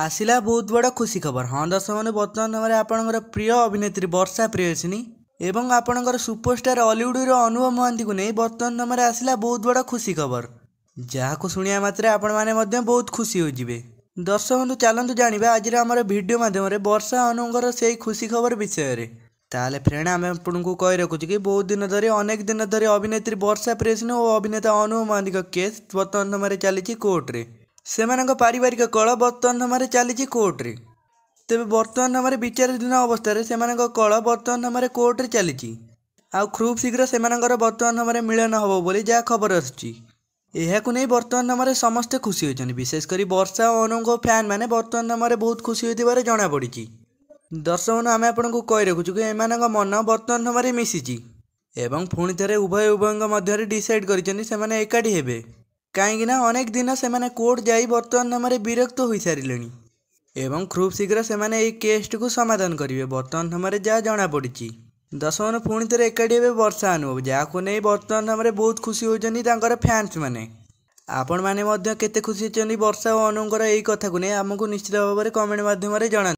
ଆସିଲା ବହୁତ ବଡ଼ ଖୁସି ଖବର ହଁ ଦର୍ଶକମାନେ ବର୍ତ୍ତମାନ ସମୟରେ ଆପଣଙ୍କର ପ୍ରିୟ ଅଭିନେତ୍ରୀ ବର୍ଷା ପ୍ରିୟସିନୀ ଏବଂ ଆପଣଙ୍କର ସୁପରଷ୍ଟାର ଅଲିଉଡ଼ର ଅନୁଭବ ମହାନ୍ତିଙ୍କୁ ନେଇ ବର୍ତ୍ତମାନ ସମୟରେ ଆସିଲା ବହୁତ ବଡ଼ ଖୁସି ଖବର ଯାହାକୁ ଶୁଣିବା ମାତ୍ରେ ଆପଣମାନେ ମଧ୍ୟ ବହୁତ ଖୁସି ହୋଇଯିବେ ଦର୍ଶକ ବନ୍ଧୁ ଚାଲନ୍ତୁ ଜାଣିବା ଆଜିର ଆମର ଭିଡ଼ିଓ ମାଧ୍ୟମରେ ବର୍ଷା ଅନୁଙ୍କର ସେହି ଖୁସି ଖବର ବିଷୟରେ ତାହେଲେ ଫ୍ରେଣ୍ଡ ଆମେ ଆପଣଙ୍କୁ କହି ରଖୁଛୁ କି ବହୁତ ଦିନ ଧରି ଅନେକ ଦିନ ଧରି ଅଭିନେତ୍ରୀ ବର୍ଷା ପ୍ରିୟସିନୀ ଓ ଅଭିନେତା ଅନୁଭବ ମହାନ୍ତିଙ୍କ କେସ୍ ବର୍ତ୍ତମାନ ସମୟରେ ଚାଲିଛି କୋର୍ଟରେ ସେମାନଙ୍କ ପାରିବାରିକ କଳ ବର୍ତ୍ତମାନ ସମୟରେ ଚାଲିଛି କୋର୍ଟରେ ତେବେ ବର୍ତ୍ତମାନ ସମୟରେ ବିଚାରାଧୀନ ଅବସ୍ଥାରେ ସେମାନଙ୍କ କଳ ବର୍ତ୍ତମାନ ସମୟରେ କୋର୍ଟରେ ଚାଲିଛି ଆଉ ଖୁବ୍ ଶୀଘ୍ର ସେମାନଙ୍କର ବର୍ତ୍ତମାନ ସମୟରେ ମିଳନ ହେବ ବୋଲି ଯାହା ଖବର ଆସୁଛି ଏହାକୁ ନେଇ ବର୍ତ୍ତମାନ ସମୟରେ ସମସ୍ତେ ଖୁସି ହୋଇଛନ୍ତି ବିଶେଷ କରି ବର୍ଷା ଓ ଅନୁଙ୍କ ଫ୍ୟାନ୍ମାନେ ବର୍ତ୍ତମାନ ସମୟରେ ବହୁତ ଖୁସି ହୋଇଥିବାର ଜଣାପଡ଼ିଛି ଦର୍ଶକ ଆମେ ଆପଣଙ୍କୁ କହି ରଖୁଛୁ କି ଏମାନଙ୍କ ମନ ବର୍ତ୍ତମାନ ସମୟରେ ମିଶିଛି ଏବଂ ପୁଣି ଥରେ ଉଭୟ ଉଭୟଙ୍କ ମଧ୍ୟରେ ଡିସାଇଡ଼୍ କରିଛନ୍ତି ସେମାନେ ଏକାଠି ହେବେ କାହିଁକି ନା ଅନେକ ଦିନ ସେମାନେ କୋର୍ଟ ଯାଇ ବର୍ତ୍ତମାନ ସମୟରେ ବିରକ୍ତ ହୋଇସାରିଲେଣି ଏବଂ ଖୁବ୍ ଶୀଘ୍ର ସେମାନେ ଏହି କେସ୍ଟିକୁ ସମାଧାନ କରିବେ ବର୍ତ୍ତମାନ ସମୟରେ ଯାହା ଜଣାପଡ଼ିଛି ଦଶମନ ପୁଣି ଥରେ ଏକାଠି ହେବେ ବର୍ଷା ଅନୁଭବ ଯାହାକୁ ନେଇ ବର୍ତ୍ତମାନ ସମୟରେ ବହୁତ ଖୁସି ହେଉଛନ୍ତି ତାଙ୍କର ଫ୍ୟାନ୍ସ ମାନେ ଆପଣମାନେ ମଧ୍ୟ କେତେ ଖୁସି ହେଇଛନ୍ତି ବର୍ଷା ଓ ଅନୁଙ୍କର ଏହି କଥାକୁ ନେଇ ଆମକୁ ନିଶ୍ଚିତ ଭାବରେ କମେଣ୍ଟ ମାଧ୍ୟମରେ ଜଣାନ୍ତୁ